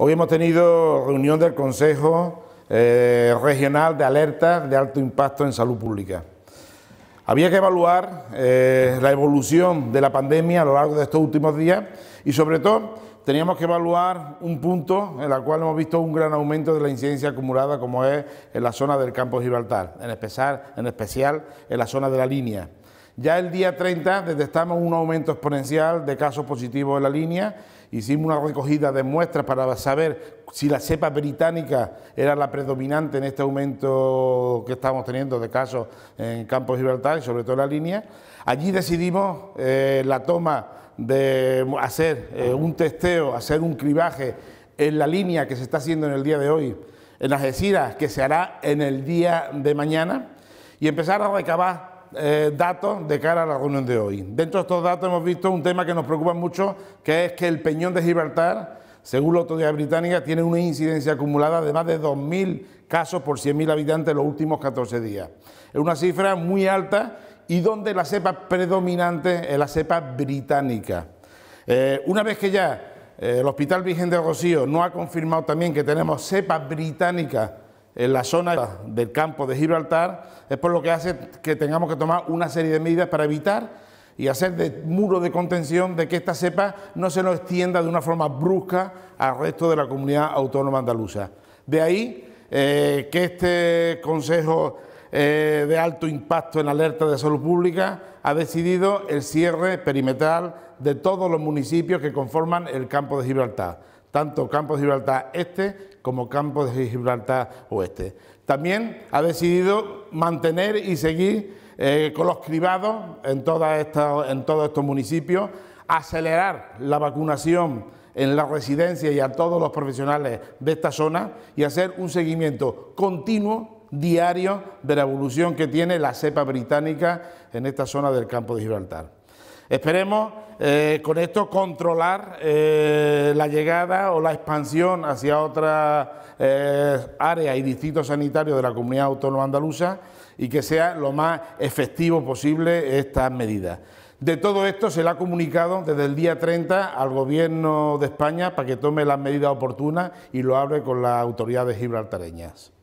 Hoy hemos tenido reunión del Consejo eh, Regional de Alertas de Alto Impacto en Salud Pública. Había que evaluar eh, la evolución de la pandemia a lo largo de estos últimos días y sobre todo teníamos que evaluar un punto en el cual hemos visto un gran aumento de la incidencia acumulada como es en la zona del campo Gibraltar, en especial en la zona de la línea. Ya el día 30 detectamos un aumento exponencial de casos positivos en la línea, hicimos una recogida de muestras para saber si la cepa británica era la predominante en este aumento que estamos teniendo de casos en campos Gibraltar y sobre todo en la línea. Allí decidimos eh, la toma de hacer eh, un testeo, hacer un cribaje en la línea que se está haciendo en el día de hoy, en las esiras que se hará en el día de mañana, y empezar a recabar eh, datos de cara a la reunión de hoy. Dentro de estos datos hemos visto un tema que nos preocupa mucho, que es que el Peñón de Gibraltar, según la autoridad británica, tiene una incidencia acumulada de más de 2.000 casos por 100.000 habitantes en los últimos 14 días. Es una cifra muy alta y donde la cepa predominante es la cepa británica. Eh, una vez que ya eh, el Hospital Virgen de Rocío no ha confirmado también que tenemos cepa británica en la zona del campo de Gibraltar, es por lo que hace que tengamos que tomar una serie de medidas para evitar y hacer de muro de contención de que esta cepa no se nos extienda de una forma brusca al resto de la comunidad autónoma andaluza. De ahí eh, que este Consejo eh, de Alto Impacto en Alerta de Salud Pública ha decidido el cierre perimetral de todos los municipios que conforman el campo de Gibraltar tanto Campos de Gibraltar Este como Campos de Gibraltar Oeste. También ha decidido mantener y seguir eh, con los cribados en, en todos estos municipios, acelerar la vacunación en la residencia y a todos los profesionales de esta zona y hacer un seguimiento continuo, diario, de la evolución que tiene la cepa británica en esta zona del campo de Gibraltar. Esperemos eh, con esto controlar eh, la llegada o la expansión hacia otras eh, áreas y distritos sanitarios de la comunidad autónoma andaluza y que sea lo más efectivo posible estas medidas. De todo esto se le ha comunicado desde el día 30 al Gobierno de España para que tome las medidas oportunas y lo hable con las autoridades gibraltareñas.